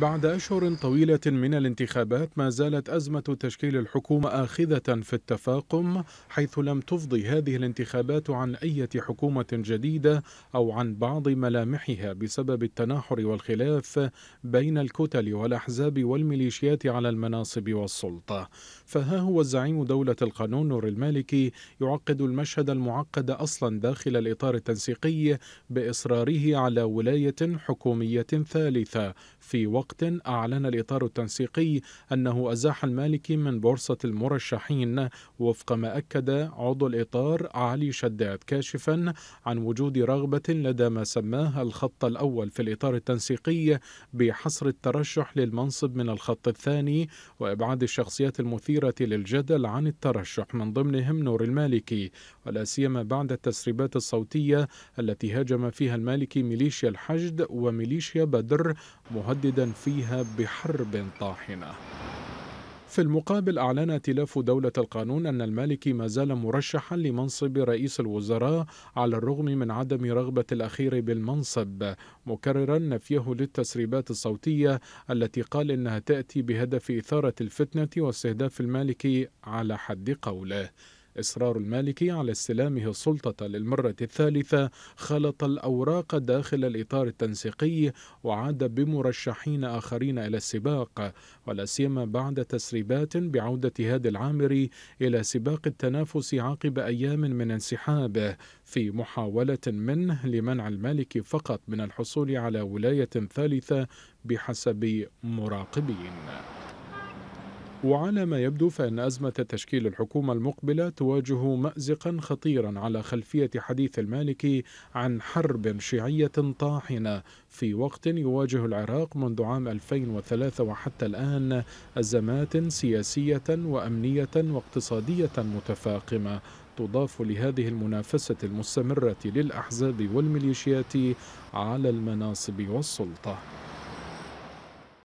بعد أشهر طويلة من الانتخابات ما زالت أزمة تشكيل الحكومة آخذة في التفاقم حيث لم تفضي هذه الانتخابات عن أي حكومة جديدة أو عن بعض ملامحها بسبب التناحر والخلاف بين الكتل والأحزاب والميليشيات على المناصب والسلطة فها هو الزعيم دولة القانون نور المالكي يعقد المشهد المعقد أصلا داخل الإطار التنسيقي بإصراره على ولاية حكومية ثالثة في وقت وقت أعلن الإطار التنسيقي أنه أزاح المالكي من بورصة المرشحين وفق ما أكد عضو الإطار علي شداد كاشفا عن وجود رغبة لدى ما سماه الخط الأول في الإطار التنسيقي بحصر الترشح للمنصب من الخط الثاني وإبعاد الشخصيات المثيرة للجدل عن الترشح من ضمنهم نور المالكي ولا سيما بعد التسريبات الصوتية التي هاجم فيها المالكي ميليشيا الحشد وميليشيا بدر مهددا فيها بحرب طاحنه في المقابل أعلن ائتلاف دولة القانون أن المالكي ما زال مرشحا لمنصب رئيس الوزراء على الرغم من عدم رغبة الأخير بالمنصب مكررا نفيه للتسريبات الصوتية التي قال إنها تأتي بهدف إثارة الفتنة واستهداف المالكي على حد قوله إصرار المالكي على استلامه السلطة للمرة الثالثة خلط الأوراق داخل الإطار التنسيقي وعاد بمرشحين آخرين إلى السباق ولا سيما بعد تسريبات بعودة هادي العامري إلى سباق التنافس عقب أيام من انسحابه في محاولة منه لمنع المالكي فقط من الحصول على ولاية ثالثة بحسب مراقبين وعلى ما يبدو فإن أزمة تشكيل الحكومة المقبلة تواجه مأزقا خطيرا على خلفية حديث المالكي عن حرب شيعية طاحنة في وقت يواجه العراق منذ عام 2003 وحتى الآن أزمات سياسية وأمنية واقتصادية متفاقمة تضاف لهذه المنافسة المستمرة للأحزاب والميليشيات على المناصب والسلطة